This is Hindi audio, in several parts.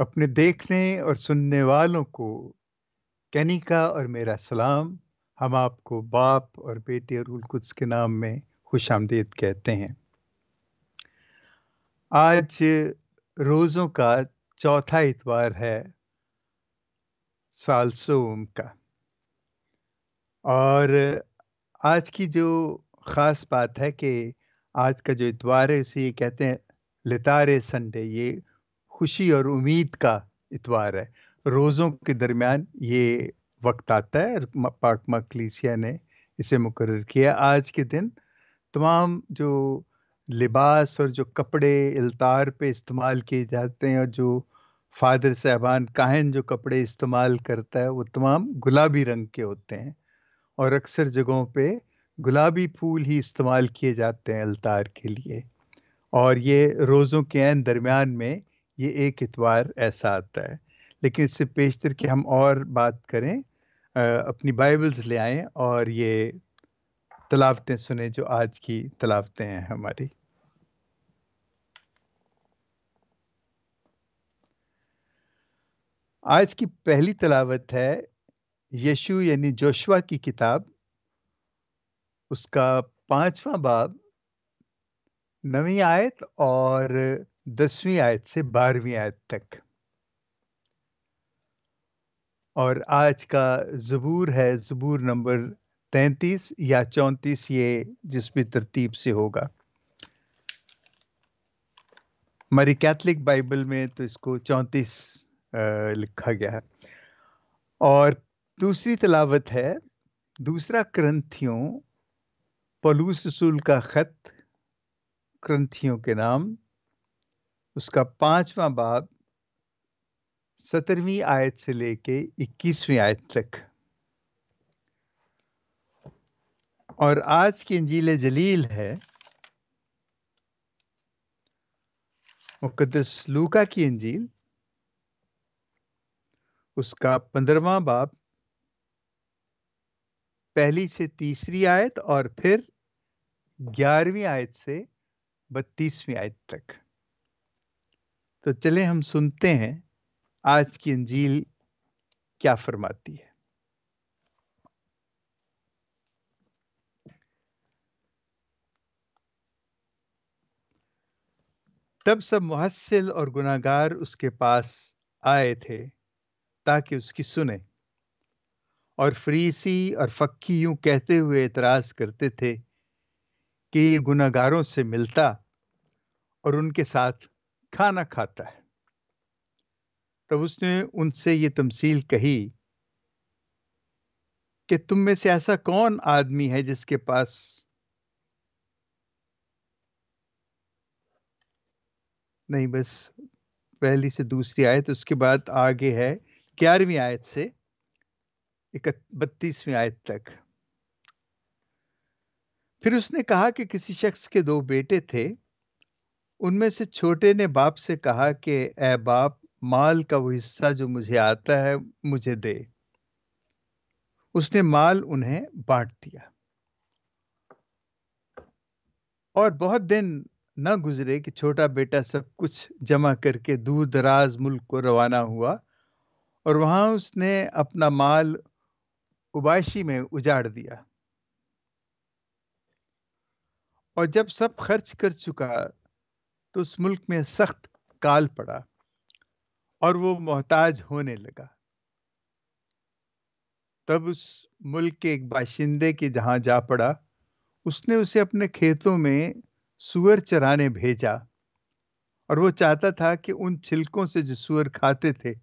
अपने देखने और सुनने वालों को कैनिका का और मेरा सलाम हम आपको बाप और बेटे और उलकुद्स के नाम में खुश आमदेद कहते हैं आज रोज़ों का चौथा इतवार है साल सोम का और आज की जो ख़ास बात है कि आज का जो इतवार है उसे ये कहते हैं लितारे संडे ये खुशी और उम्मीद का इतवार है रोज़ों के दरमियान ये वक्त आता है पाकमा कलीसिया ने इसे मुकर किया आज के दिन तमाम जो लिबास और जो कपड़े अलतार पे इस्तेमाल किए जाते हैं और जो फादर साहबान काहन जो कपड़े इस्तेमाल करता है वो तमाम गुलाबी रंग के होते हैं और अक्सर जगहों पे गुलाबी फूल ही इस्तेमाल किए जाते हैं अलतार के लिए और ये रोज़ों के दरमियान में ये एक इतवार ऐसा आता है लेकिन इससे पेशतर कि हम और बात करें अपनी बाइबल्स ले आएं और ये तलावतें सुने जो आज की तलावतें हैं हमारी आज की पहली तलावत है यशु यानी जोशुआ की किताब उसका पांचवा बाब नवी आयत और दसवीं आयत से बारहवीं आयत तक और आज का ज़बूर है ज़बूर नंबर तैंतीस या चौंतीस ये जिस भी तरतीब से होगा हमारी कैथलिक बाइबल में तो इसको चौंतीस लिखा गया है और दूसरी तलावत है दूसरा क्रंथियों पलूस रसूल का ख़त क्रंथियों के नाम उसका पांचवा बाब सत्रहवीं आयत से लेके इक्कीसवीं आयत तक और आज की इंजील जलील है मुकदस लूका की इंजील उसका पंद्रवा बाब पहली से तीसरी आयत और फिर ग्यारहवीं आयत से बत्तीसवीं आयत तक तो चले हम सुनते हैं आज की अंजील क्या फरमाती है तब सब मुहसिल और गुनागार उसके पास आए थे ताकि उसकी सुने और फ्रीसी और फक्की यूं कहते हुए इतराज करते थे कि ये गुनागारों से मिलता और उनके साथ खाना खाता है तब उसने उनसे ये तमसील कही कि तुम में से ऐसा कौन आदमी है जिसके पास नहीं बस पहली से दूसरी आयत उसके बाद आगे है ग्यारहवीं आयत से बत्तीसवीं आयत तक फिर उसने कहा कि किसी शख्स के दो बेटे थे उनमें से छोटे ने बाप से कहा कि ए बाप माल का वो हिस्सा जो मुझे आता है मुझे दे उसने माल उन्हें बांट दिया और बहुत दिन न गुजरे कि छोटा बेटा सब कुछ जमा करके दूर दराज मुल्क को रवाना हुआ और वहां उसने अपना माल उबाशी में उजाड़ दिया और जब सब खर्च कर चुका तो उस मुल्क में सख्त काल पड़ा और वो मोहताज होने लगा तब उस मुल्क के एक बाशिंदे के जहाँ जा पड़ा उसने उसे अपने खेतों में सुअर चराने भेजा और वो चाहता था कि उन छिलकों से जो सुअर खाते थे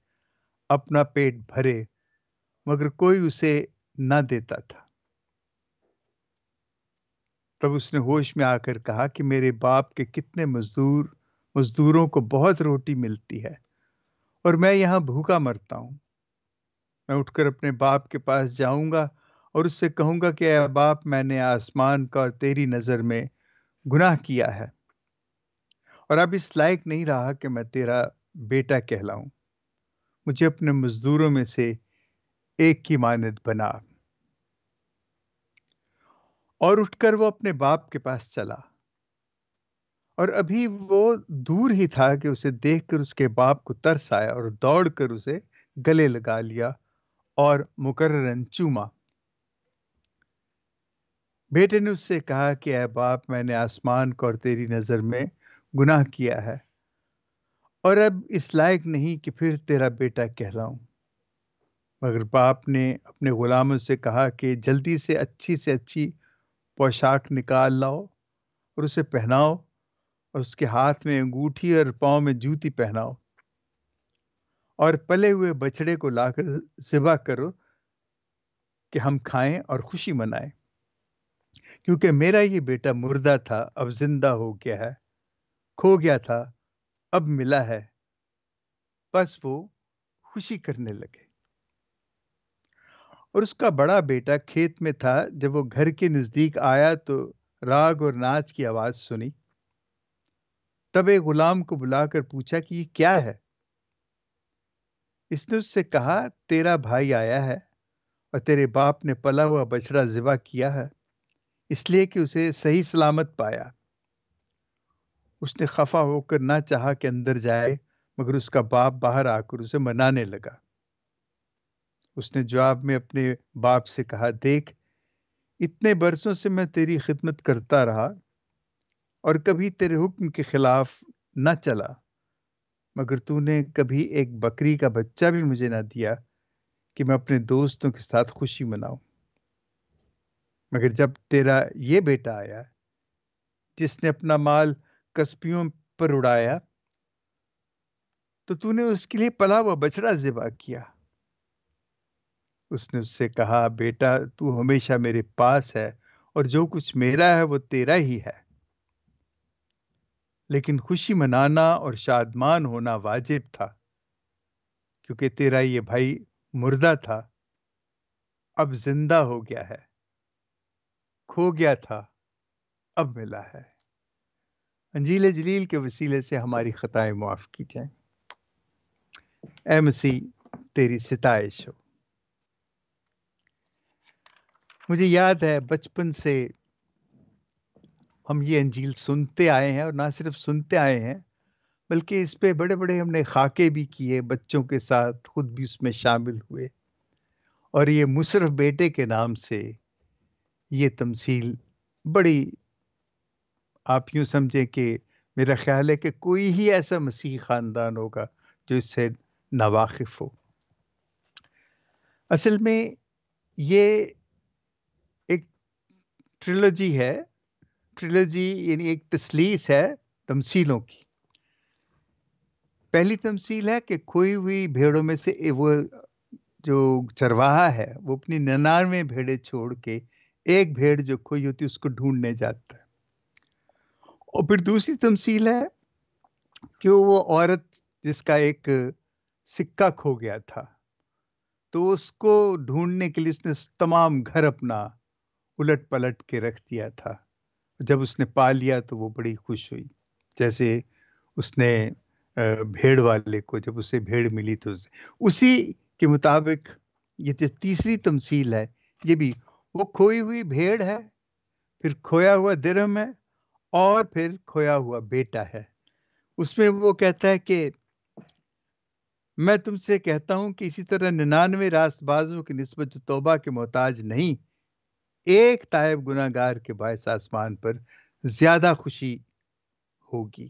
अपना पेट भरे मगर कोई उसे ना देता था तब उसने होश में आकर कहा कि मेरे बाप के कितने मजदूर मजदूरों को बहुत रोटी मिलती है और मैं यहाँ भूखा मरता हूँ मैं उठकर अपने बाप के पास जाऊंगा और उससे कहूंगा कि अः बाप मैंने आसमान का और तेरी नज़र में गुनाह किया है और अब इस लायक नहीं रहा कि मैं तेरा बेटा कहलाऊं मुझे अपने मजदूरों में से एक की मानद बना और उठकर वो अपने बाप के पास चला और अभी वो दूर ही था कि उसे देखकर उसके बाप को तरस आया और दौड़कर उसे गले लगा लिया और मुकर्रन चूमा बेटे ने उससे कहा कि अः बाप मैंने आसमान को और तेरी नज़र में गुनाह किया है और अब इस लायक नहीं कि फिर तेरा बेटा कहलाऊं मगर बाप ने अपने गुलामों से कहा कि जल्दी से अच्छी से अच्छी पोशाक निकाल लाओ और उसे पहनाओ और उसके हाथ में अंगूठी और पाँव में जूती पहनाओ और पले हुए बछड़े को लाकर सिबा करो कि हम खाएं और खुशी मनाएं क्योंकि मेरा ये बेटा मुर्दा था अब जिंदा हो गया है खो गया था अब मिला है बस वो खुशी करने लगे और उसका बड़ा बेटा खेत में था जब वो घर के नज़दीक आया तो राग और नाच की आवाज़ सुनी तब एक गुलाम को बुलाकर पूछा कि ये क्या है इसने उससे कहा तेरा भाई आया है और तेरे बाप ने पला हुआ बछड़ा जिबा किया है इसलिए कि उसे सही सलामत पाया उसने खफा होकर ना चाहा कि अंदर जाए मगर उसका बाप बाहर आकर उसे मनाने लगा उसने जवाब में अपने बाप से कहा देख इतने बरसों से मैं तेरी खिदमत करता रहा और कभी तेरे हुक्म के खिलाफ ना चला मगर तूने कभी एक बकरी का बच्चा भी मुझे ना दिया कि मैं अपने दोस्तों के साथ खुशी मनाऊं मगर जब तेरा ये बेटा आया जिसने अपना माल कस्बियों पर उड़ाया तो तूने उसके लिए पला हुआ बछड़ा जिबा किया उसने उससे कहा बेटा तू हमेशा मेरे पास है और जो कुछ मेरा है वो तेरा ही है लेकिन खुशी मनाना और शादमान होना वाजिब था क्योंकि तेरा ये भाई मुर्दा था अब जिंदा हो गया है खो गया था अब मिला है अंजील जलील के वसीले से हमारी ख़ताएं मुआफ़ की जाएं एमसी तेरी सिताइश हो मुझे याद है बचपन से हम ये अंजील सुनते आए हैं और ना सिर्फ सुनते आए हैं बल्कि इस पे बड़े बड़े हमने खाके भी किए बच्चों के साथ खुद भी उसमें शामिल हुए और ये मुशरफ बेटे के नाम से ये तमसील बड़ी आप यूँ समझें कि मेरा ख्याल है कि कोई ही ऐसा मसीह ख़ानदान होगा जो इससे नावाफ हो असल में ये ट्रिलोजी है ट्रिलोजी यानी एक तसलीस है तमसीलों की पहली तमसील है कि खोई हुई भेड़ों में से वो जो चरवाहा है वो अपनी ननानवे भेड़े छोड़ के एक भेड़ जो खोई होती है उसको ढूंढने जाता है और फिर दूसरी तमसील है कि वो औरत जिसका एक सिक्का खो गया था तो उसको ढूंढने के लिए उसने तमाम घर अपना उलट पलट के रख दिया था जब उसने पा लिया तो वो बड़ी खुश हुई जैसे उसने भेड़ वाले को जब उसे भेड़ मिली तो उसी के मुताबिक ये जो तीसरी तमसील है ये भी वो खोई हुई भेड़ है फिर खोया हुआ दिरम है और फिर खोया हुआ बेटा है उसमें वो कहता है कि मैं तुमसे कहता हूं कि इसी तरह निन्यानवे रास्तबाजों की नस्बत जो तोबा के मोहताज नहीं एक तायब गुनागार के बायस आसमान पर ज्यादा खुशी होगी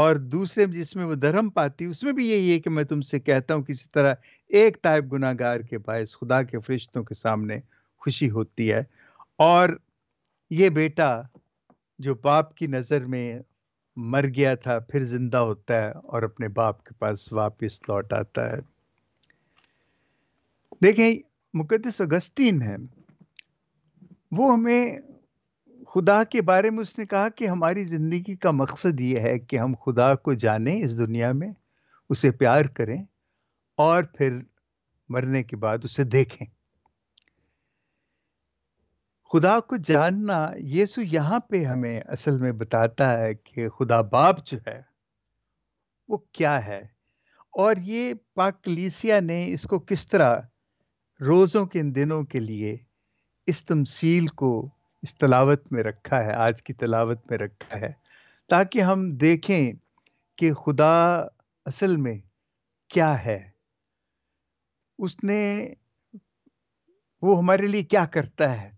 और दूसरे जिसमें वो धर्म पाती उसमें भी यही है कि मैं तुमसे कहता हूं किसी तरह एक ताइब गुनागार के बायस खुदा के फरिश्तों के सामने खुशी होती है और ये बेटा जो बाप की नज़र में मर गया था फिर जिंदा होता है और अपने बाप के पास वापस लौट आता है देखें मुकदस अगस्तीन है वो हमें खुदा के बारे में उसने कहा कि हमारी ज़िंदगी का मकसद ये है कि हम खुदा को जानें इस दुनिया में उसे प्यार करें और फिर मरने के बाद उसे देखें खुदा को जानना यीशु यहाँ पे हमें असल में बताता है कि खुदा बाप जो है वो क्या है और ये पाकलीसिया ने इसको किस तरह रोज़ों के इन दिनों के लिए इस तमसील को इस तलावत में रखा है आज की तलावत में रखा है ताकि हम देखें कि खुदा असल में क्या है उसने वो हमारे लिए क्या करता है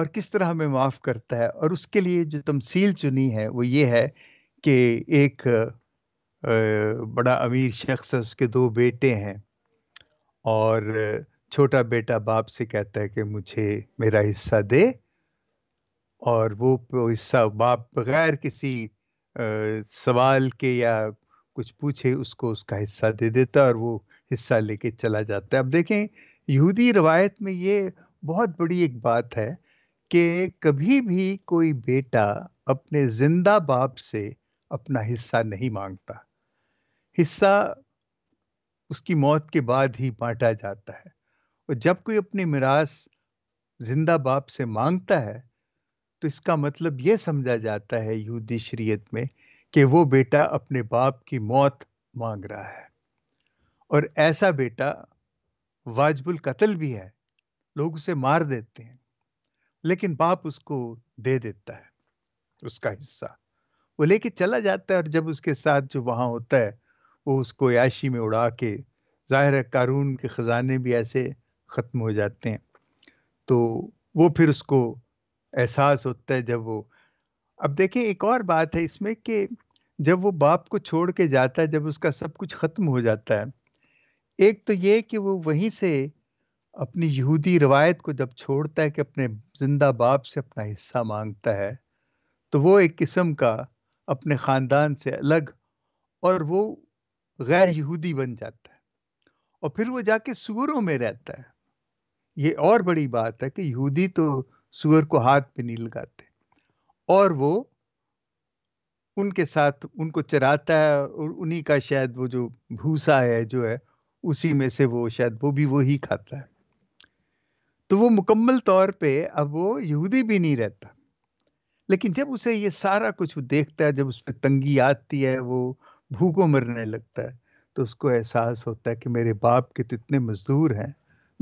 और किस तरह हमें माफ़ करता है और उसके लिए जो तमसील चुनी है वो ये है कि एक बड़ा अमीर शख्स है उसके दो बेटे हैं और छोटा बेटा बाप से कहता है कि मुझे मेरा हिस्सा दे और वो हिस्सा बाप बगैर किसी आ, सवाल के या कुछ पूछे उसको उसका हिस्सा दे देता है और वो हिस्सा लेके चला जाता है अब देखें यहूदी रवायत में ये बहुत बड़ी एक बात है कि कभी भी कोई बेटा अपने जिंदा बाप से अपना हिस्सा नहीं मांगता हिस्सा उसकी मौत के बाद ही बांटा जाता है और जब कोई अपनी मिरास जिंदा बाप से मांगता है तो इसका मतलब यह समझा जाता है यहूदी शरीयत में कि वो बेटा अपने बाप की मौत मांग रहा है और ऐसा बेटा वाजबुल कत्ल भी है लोग उसे मार देते हैं लेकिन बाप उसको दे देता है उसका हिस्सा वो लेके चला जाता है और जब उसके साथ जो वहां होता है वो उसको याशी में उड़ा के ज़ाहिर है कारून के ख़जाने भी ऐसे ख़त्म हो जाते हैं तो वो फिर उसको एहसास होता है जब वो अब देखें एक और बात है इसमें कि जब वो बाप को छोड़ के जाता है जब उसका सब कुछ ख़त्म हो जाता है एक तो ये कि वो वहीं से अपनी यहूदी रवायत को जब छोड़ता है कि अपने जिंदा बाप से अपना हिस्सा मांगता है तो वो एक किस्म का अपने ख़ानदान से अलग और वो गैर यहूदी बन जाता है और फिर वो जाके सुअरों में रहता है ये और बड़ी बात है कि यहूदी तो सुअर को हाथ भी नहीं लगाते और वो उनके साथ उनको चराता है और उन्हीं का शायद वो जो भूसा है जो है उसी में से वो शायद वो भी वो ही खाता है तो वो मुकम्मल तौर पे अब वो यहूदी भी नहीं रहता लेकिन जब उसे ये सारा कुछ देखता है जब उस पर तंगी आती है वो भूखों मरने लगता है तो उसको एहसास होता है कि मेरे बाप के तो इतने मजदूर हैं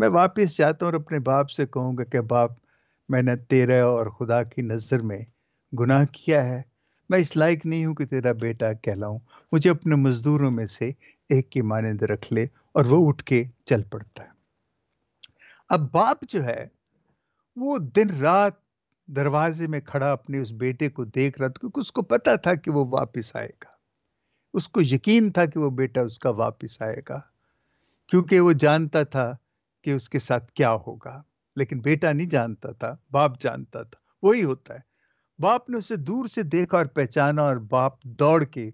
मैं वापस जाता हूँ और अपने बाप से कहूँगा कि बाप मैंने तेरे और खुदा की नज़र में गुनाह किया है मैं इस लायक नहीं हूँ कि तेरा बेटा कहलाऊँ मुझे अपने मजदूरों में से एक की मानंद रख ले और वो उठ के चल पड़ता है अब बाप जो है वो दिन रात दरवाजे में खड़ा अपने उस बेटे को देख रहा था क्योंकि उसको पता था कि वो वापस आएगा उसको यकीन था कि वो बेटा उसका वापस आएगा क्योंकि वो जानता था कि उसके साथ क्या होगा लेकिन बेटा नहीं जानता था बाप जानता था वही होता है बाप ने उसे दूर से देखा और पहचाना और बाप दौड़ के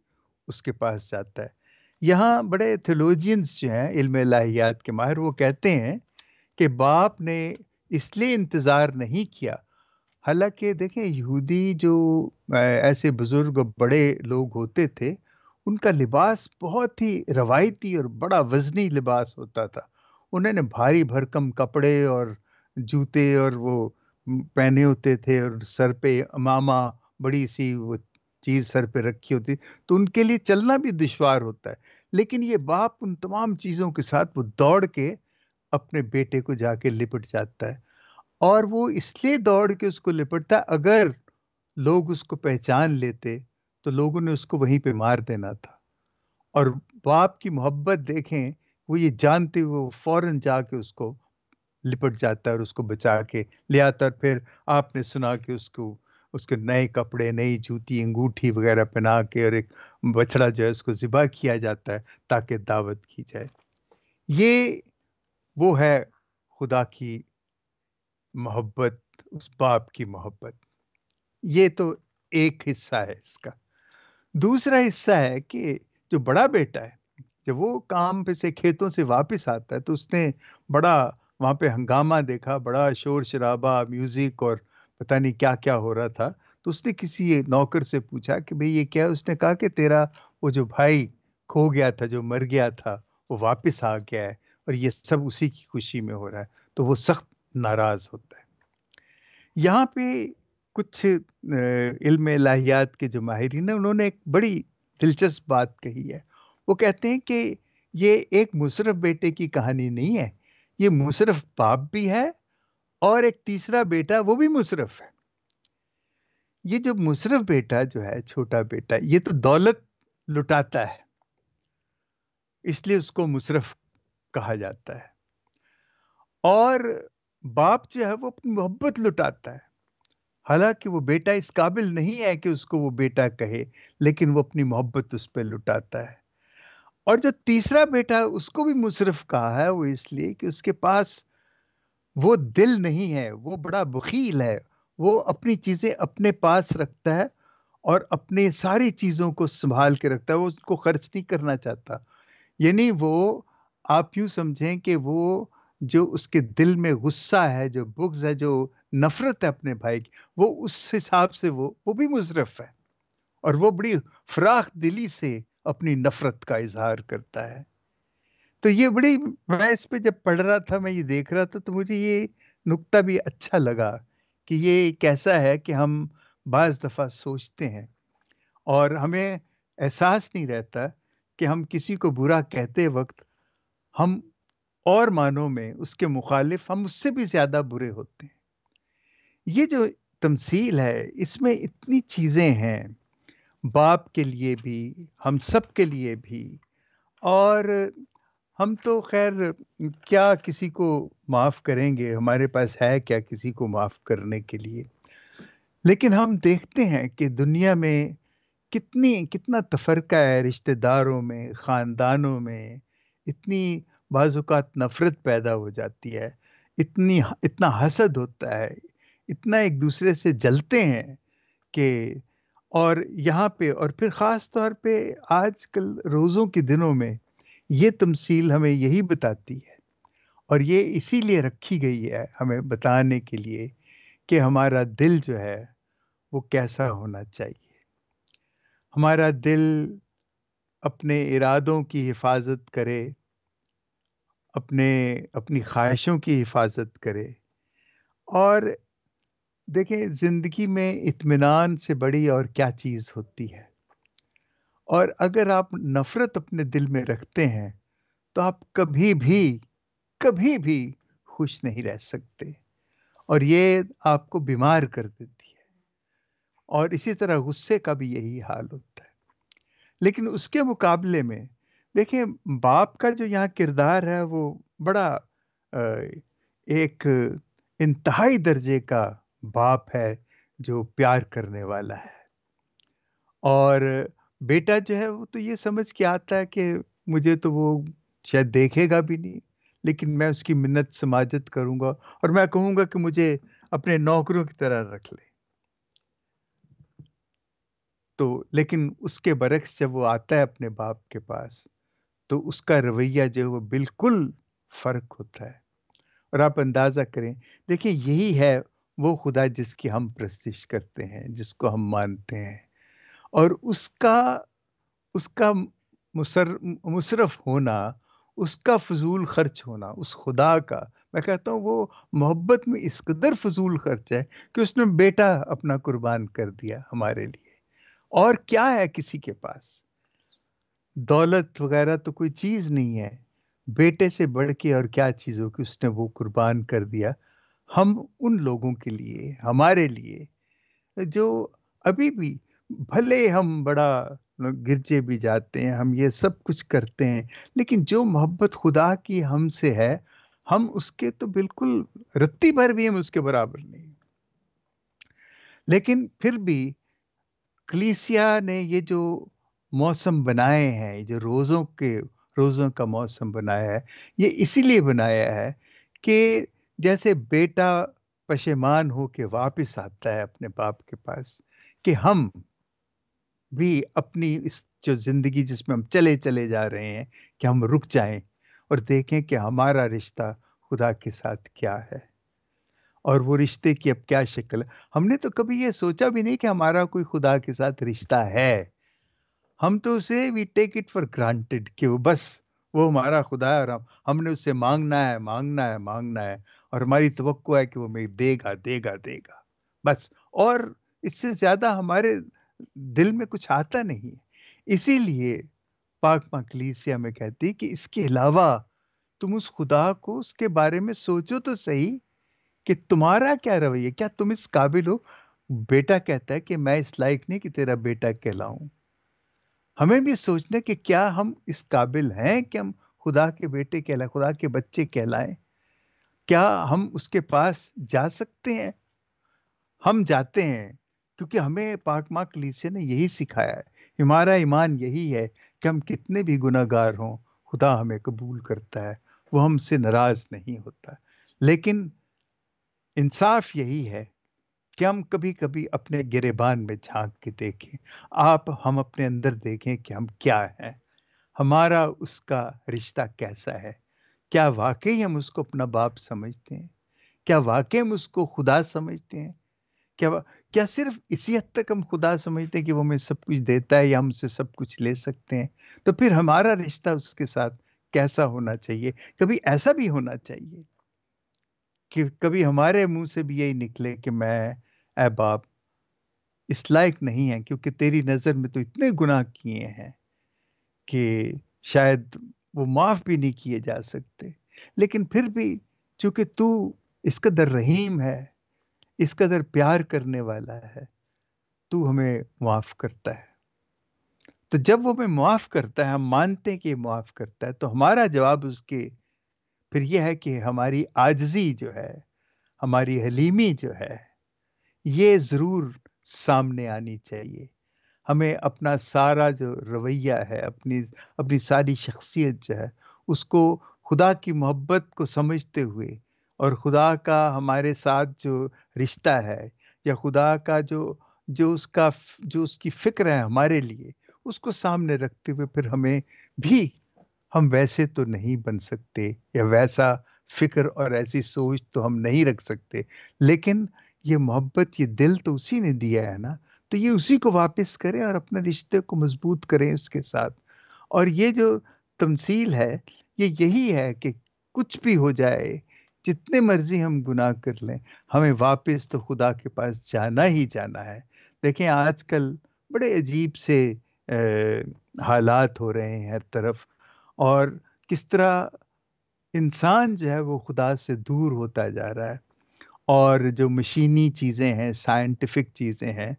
उसके पास जाता है यहाँ बड़े थियोलॉजियंस जो हैं इल्म लाहियात के माहिर वो कहते हैं कि बाप ने इसलिए इंतज़ार नहीं किया हालांकि देखें यहूदी जो ऐसे बुज़ुर्ग बड़े लोग होते थे उनका लिबास बहुत ही रवायती और बड़ा वजनी लिबास होता था उन्होंने भारी भरकम कपड़े और जूते और वो पहने होते थे और सर पे अमामा बड़ी सी वो चीज़ सर पे रखी होती तो उनके लिए चलना भी दुशवार होता है लेकिन ये बाप उन तमाम चीज़ों के साथ वो दौड़ के अपने बेटे को जाके लिपट जाता है और वो इसलिए दौड़ के उसको लिपटता अगर लोग उसको पहचान लेते तो लोगों ने उसको वहीं पे मार देना था और बाप की मोहब्बत देखें वो ये जानते हुए वो फौरन जाके उसको लिपट जाता है और उसको बचा के ले आता है फिर आपने सुना कि उसको उसके नए कपड़े नई जूती अंगूठी वगैरह पहना के और एक बछड़ा जो है उसको ज़िबा किया जाता है ताकि दावत की जाए ये वो है खुदा की मोहब्बत उस बाप की मोहब्बत ये तो एक हिस्सा है इसका दूसरा हिस्सा है कि जो बड़ा बेटा है जब वो काम पे से खेतों से वापस आता है तो उसने बड़ा वहाँ पे हंगामा देखा बड़ा शोर शराबा म्यूजिक और पता नहीं क्या क्या हो रहा था तो उसने किसी नौकर से पूछा कि भाई ये क्या है उसने कहा कि तेरा वो जो भाई खो गया था जो मर गया था वो वापस आ गया है और ये सब उसी की खुशी में हो रहा है तो वो सख्त नाराज होता है यहाँ पे कुछ इल्म लाहियात के जो माहरीन हैं उन्होंने एक बड़ी दिलचस्प बात कही है वो कहते हैं कि ये एक मुशरफ बेटे की कहानी नहीं है ये मुशरफ बाप भी है और एक तीसरा बेटा वो भी मुशरफ है ये जो मुशरफ बेटा जो है छोटा बेटा ये तो दौलत लुटाता है इसलिए उसको मुशरफ कहा जाता है और बाप जो है वो अपनी मोहब्बत लुटाता है हालांकि वो बेटा इस काबिल नहीं है कि उसको वो बेटा कहे लेकिन वो अपनी मोहब्बत उस पर लुटाता है और जो तीसरा बेटा उसको भी मुशरफ कहा है वो इसलिए कि उसके पास वो दिल नहीं है वो बड़ा बखील है वो अपनी चीज़ें अपने पास रखता है और अपने सारी चीज़ों को संभाल के रखता है वो उसको खर्च नहीं करना चाहता यानी वो आप यूँ समझें कि वो जो उसके दिल में गुस्सा है जो बुग्स है जो नफरत है अपने भाई की वो उस हिसाब से वो वो भी मुजरफ है और वो बड़ी फराख दिली से अपनी नफरत का इजहार करता है तो ये बड़ी मैं इस पर जब पढ़ रहा था मैं ये देख रहा था तो मुझे ये नुक्ता भी अच्छा लगा कि ये कैसा है कि हम बाज़ दफ़ा सोचते हैं और हमें एहसास नहीं रहता कि हम किसी को बुरा कहते वक्त हम और मानों में उसके मुखालिफ हम उससे भी ज़्यादा बुरे होते हैं ये जो तमसील है इसमें इतनी चीज़ें हैं बाप के लिए भी हम सब के लिए भी और हम तो खैर क्या किसी को माफ़ करेंगे हमारे पास है क्या किसी को माफ़ करने के लिए लेकिन हम देखते हैं कि दुनिया में कितनी कितना तफरका है रिश्तेदारों में ख़ानदानों में इतनी बाज़ात नफ़रत पैदा हो जाती है इतनी इतना हसद होता है इतना एक दूसरे से जलते हैं कि और यहाँ पे और फिर ख़ास तौर पे आजकल रोज़ों के दिनों में ये तमसील हमें यही बताती है और ये इसीलिए रखी गई है हमें बताने के लिए कि हमारा दिल जो है वो कैसा होना चाहिए हमारा दिल अपने इरादों की हिफाजत करे अपने अपनी ख्वाहिशों की हिफाजत करे और देखें ज़िंदगी में इत्मीनान से बड़ी और क्या चीज़ होती है और अगर आप नफ़रत अपने दिल में रखते हैं तो आप कभी भी कभी भी खुश नहीं रह सकते और ये आपको बीमार कर देती है और इसी तरह गुस्से का भी यही हाल होता है लेकिन उसके मुकाबले में देखिए बाप का जो यहाँ किरदार है वो बड़ा एक इंतहाई दर्जे का बाप है जो प्यार करने वाला है और बेटा जो है वो तो ये समझ के आता है कि मुझे तो वो शायद देखेगा भी नहीं लेकिन मैं उसकी मिन्नत समाजत करूंगा और मैं कहूंगा कि मुझे अपने नौकरों की तरह रख ले तो लेकिन उसके बरक्स जब वो आता है अपने बाप के पास तो उसका रवैया जो है वो बिल्कुल फ़र्क होता है और आप अंदाज़ा करें देखिए यही है वो खुदा जिसकी हम प्रस्तिश करते हैं जिसको हम मानते हैं और उसका उसका मुसर मुसरफ होना उसका फजूल खर्च होना उस खुदा का मैं कहता हूँ वो मोहब्बत में इस कदर फजूल खर्च है कि उसने बेटा अपना कुर्बान कर दिया हमारे लिए और क्या है किसी के पास दौलत वगैरह तो कोई चीज़ नहीं है बेटे से बढ़ के और क्या चीज़ हो कि उसने वो कुर्बान कर दिया हम उन लोगों के लिए हमारे लिए जो अभी भी भले हम बड़ा गिरजे भी जाते हैं हम ये सब कुछ करते हैं लेकिन जो मोहब्बत खुदा की हमसे है हम उसके तो बिल्कुल रत्ती भर भी हम उसके बराबर नहीं लेकिन फिर भी कलीसिया ने ये जो मौसम बनाए हैं जो रोज़ों के रोज़ों का मौसम बनाया है ये इसीलिए बनाया है कि जैसे बेटा पशेमान हो के वापस आता है अपने बाप के पास कि हम भी अपनी इस जो ज़िंदगी जिसमें हम चले चले जा रहे हैं कि हम रुक जाएं और देखें कि हमारा रिश्ता खुदा के साथ क्या है और वो रिश्ते की अब क्या शक्ल हमने तो कभी ये सोचा भी नहीं कि हमारा कोई खुदा के साथ रिश्ता है हम तो उसे we take it for granted कि वो बस वो हमारा खुदा है और हम, हमने उससे मांगना है मांगना है मांगना है और हमारी तो है कि वो मेरी देगा देगा देगा बस और इससे ज़्यादा हमारे दिल में कुछ आता नहीं है इसीलिए पाक मकलीसिया में कहती कि इसके अलावा तुम उस खुदा को उसके बारे में सोचो तो सही कि तुम्हारा क्या रवैया क्या तुम इस काबिल हो बेटा कहता है कि मैं इस लायक नहीं कि तेरा बेटा कहलाऊं हमें भी सोचना कि क्या हम इस काबिल हैं कि हम खुदा के बेटे कहलाए खुदा के बच्चे कहलाए क्या हम उसके पास जा सकते हैं हम जाते हैं क्योंकि हमें पाकमा कलीसिया ने यही सिखाया है हमारा ईमान यही है कि हम कितने भी गुनागार हों खुदा हमें कबूल करता है वो हमसे नाराज नहीं होता लेकिन इंसाफ यही है कि हम कभी कभी अपने गिरेबान में झांक के देखें आप हम अपने अंदर देखें कि हम क्या हैं हमारा उसका रिश्ता कैसा है क्या वाकई हम उसको अपना बाप समझते हैं क्या वाकई हम उसको खुदा समझते हैं क्या क्या सिर्फ इसी हद तक हम खुदा समझते हैं कि वो हमें सब कुछ देता है या हम उसे सब कुछ ले सकते हैं तो फिर हमारा रिश्ता उसके साथ कैसा होना चाहिए कभी ऐसा भी होना चाहिए कि कभी हमारे मुंह से भी यही निकले कि मैं ए बाप इस लायक नहीं है क्योंकि तेरी नज़र में तो इतने गुनाह किए हैं कि शायद वो माफ़ भी नहीं किए जा सकते लेकिन फिर भी चूंकि तू इस कदर रहीम है इस कदर प्यार करने वाला है तू हमें माफ़ करता है तो जब वो हमें माफ़ करता है हम मानते हैं कि माफ़ करता है तो हमारा जवाब उसके फिर यह है कि हमारी आजजी जो है हमारी हलीमी जो है ये ज़रूर सामने आनी चाहिए हमें अपना सारा जो रवैया है अपनी अपनी सारी शख्सियत जो है उसको खुदा की मोहब्बत को समझते हुए और खुदा का हमारे साथ जो रिश्ता है या खुदा का जो जो उसका जो उसकी फिक्र है हमारे लिए उसको सामने रखते हुए फिर हमें भी हम वैसे तो नहीं बन सकते या वैसा फिक्र और ऐसी सोच तो हम नहीं रख सकते लेकिन ये मोहब्बत ये दिल तो उसी ने दिया है ना तो ये उसी को वापस करें और अपने रिश्ते को मजबूत करें उसके साथ और ये जो तमसील है ये यही है कि कुछ भी हो जाए जितने मर्जी हम गुनाह कर लें हमें वापस तो खुदा के पास जाना ही जाना है देखें आजकल बड़े अजीब से हालात हो रहे हैं हर तरफ और किस तरह इंसान जो है वो खुदा से दूर होता जा रहा है और जो मशीनी चीज़ें हैं साइंटिफिक चीज़ें हैं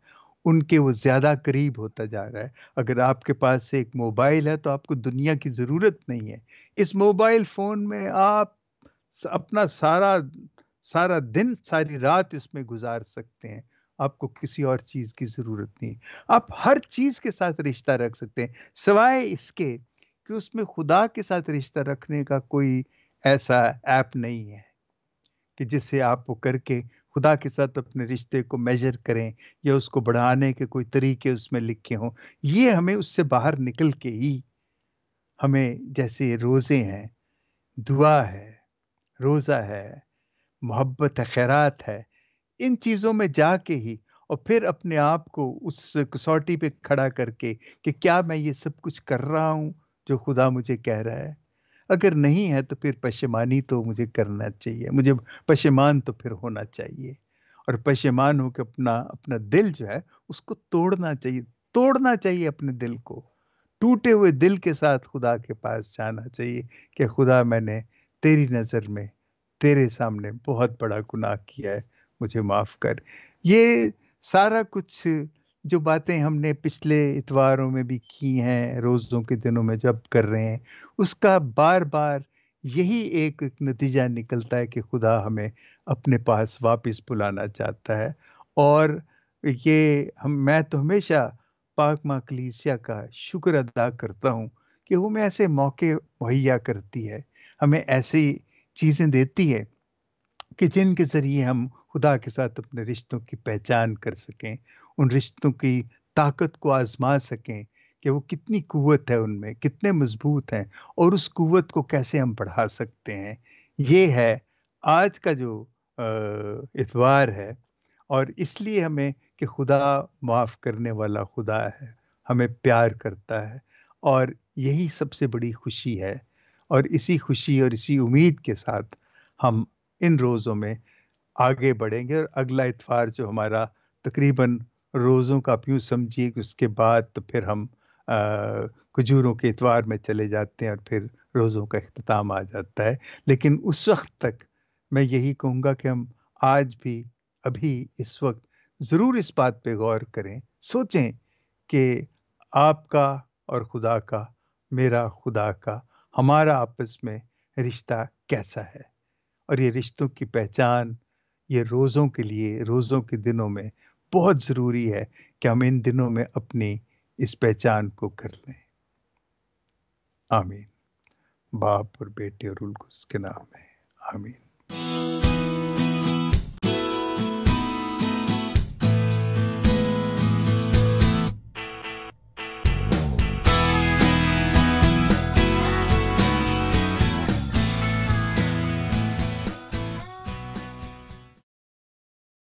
उनके वो ज़्यादा करीब होता जा रहा है अगर आपके पास एक मोबाइल है तो आपको दुनिया की ज़रूरत नहीं है इस मोबाइल फ़ोन में आप अपना सारा सारा दिन सारी रात इसमें गुजार सकते हैं आपको किसी और चीज़ की ज़रूरत नहीं आप हर चीज़ के साथ रिश्ता रख सकते हैं सिवाय इसके कि उसमें खुदा के साथ रिश्ता रखने का कोई ऐसा ऐप नहीं है कि जिसे आप वो करके खुदा के साथ अपने रिश्ते को मेजर करें या उसको बढ़ाने के कोई तरीके उसमें लिखे हों ये हमें उससे बाहर निकल के ही हमें जैसे रोज़े हैं दुआ है रोज़ा है मोहब्बत है खैरात है इन चीज़ों में जाके ही और फिर अपने आप को उस कसौटी पे खड़ा करके कि क्या मैं ये सब कुछ कर रहा हूँ जो खुदा मुझे कह रहा है अगर नहीं है तो फिर पशेमानी तो मुझे करना चाहिए मुझे पशेमान तो फिर होना चाहिए और पशेमान होकर अपना अपना दिल जो है उसको तोड़ना चाहिए तोड़ना चाहिए अपने दिल को टूटे हुए दिल के साथ खुदा के पास जाना चाहिए कि खुदा मैंने तेरी नज़र में तेरे सामने बहुत बड़ा गुनाह किया है मुझे माफ़ कर ये सारा कुछ जो बातें हमने पिछले इतवारों में भी की हैं रोज़ों के दिनों में जब कर रहे हैं उसका बार बार यही एक, नतीजा निकलता है कि खुदा हमें अपने पास वापस बुलाना चाहता है और ये हम मैं तो हमेशा पाक माँ कलीसिया का शुक्र अदा करता हूँ कि वो हमें ऐसे मौके मुहैया करती है हमें ऐसी चीज़ें देती है कि जिनके ज़रिए हम खुदा के साथ अपने रिश्तों की पहचान कर सकें उन रिश्तों की ताकत को आजमा सकें कि वो कितनी कुवत है उनमें कितने मजबूत हैं और उस कुवत को कैसे हम बढ़ा सकते हैं ये है आज का जो इतवार है और इसलिए हमें कि खुदा माफ़ करने वाला खुदा है हमें प्यार करता है और यही सबसे बड़ी खुशी है और इसी खुशी और इसी उम्मीद के साथ हम इन रोज़ों में आगे बढ़ेंगे और अगला इतवार जो हमारा तकरीबन रोज़ों का आप समझिए कि उसके बाद तो फिर हम खजूरों के इतवार में चले जाते हैं और फिर रोज़ों का अख्ताम आ जाता है लेकिन उस वक्त तक मैं यही कहूँगा कि हम आज भी अभी इस वक्त ज़रूर इस बात पे गौर करें सोचें कि आपका और खुदा का मेरा खुदा का हमारा आपस में रिश्ता कैसा है और ये रिश्तों की पहचान ये रोज़ों के लिए रोज़ों के दिनों में बहुत ज़रूरी है कि हम इन दिनों में अपनी इस पहचान को कर लें आमीन बाप और बेटे और उल्कुस के नाम में आमीन